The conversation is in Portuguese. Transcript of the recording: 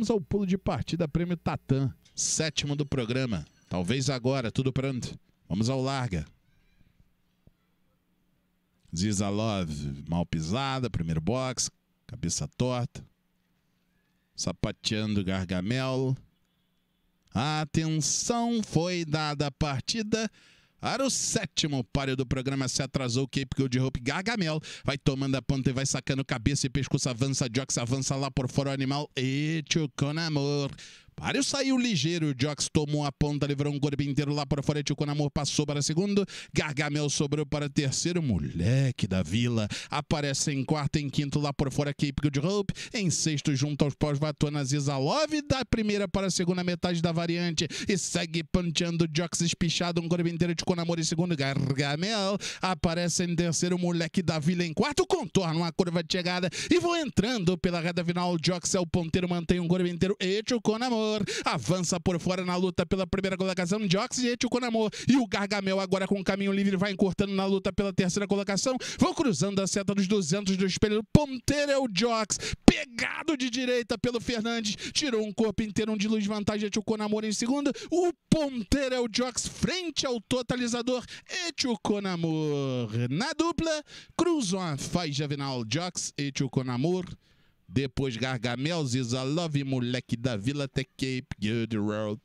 Vamos ao pulo de partida Prêmio Tatã, sétimo do programa. Talvez agora, tudo pronto. Vamos ao larga. Zizalov, mal pisada, primeiro box, cabeça torta. Sapateando Gargamel. Atenção, foi dada a partida. Para o sétimo páreo do programa se atrasou o Cape Gold Hope Gagamel Vai tomando a ponta e vai sacando cabeça e pescoço. Avança, Jox, avança lá por fora o animal. E tchucou amor. Vários saiu ligeiro. Jox tomou a ponta, livrou um corpo inteiro lá para fora. Tio amor passou para segundo. Gargamel sobrou para terceiro. Moleque da Vila aparece em quarto, em quinto lá por fora. Cape Good Hope em sexto junto aos pós Vatona Zizalov da primeira para a segunda metade da variante e segue panteando Jox espichado. Um corpo inteiro de Conamor em segundo. Gargamel aparece em terceiro. Moleque da Vila em quarto. Contorna uma curva de chegada e vou entrando pela reta final. Jox é o ponteiro, mantém um corpo inteiro. E Tchukunamor avança por fora na luta pela primeira colocação de Ox e Eticonamor. E o Gargamel agora com o caminho livre vai encurtando na luta pela terceira colocação. Vão cruzando a seta dos 200 do espelho. Ponteiro é o Jox. Pegado de direita pelo Fernandes. Tirou um corpo inteiro, um de luz vantagem. Eticonamor em segundo. O ponteiro é o Jox frente ao totalizador. Eticonamor na dupla. Cruzam a faixa final Jox. Eticonamor. Depois Gargamel, Ziza Love, Moleque da Vila, The Cape, Good World.